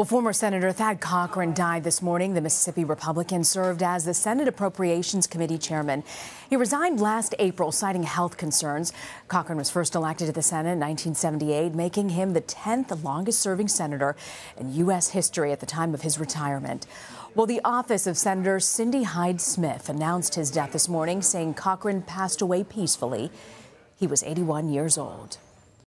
Well, former Senator Thad Cochran died this morning. The Mississippi Republican served as the Senate Appropriations Committee chairman. He resigned last April, citing health concerns. Cochran was first elected to the Senate in 1978, making him the 10th longest serving senator in U.S. history at the time of his retirement. Well, the office of Senator Cindy Hyde Smith announced his death this morning, saying Cochran passed away peacefully. He was 81 years old.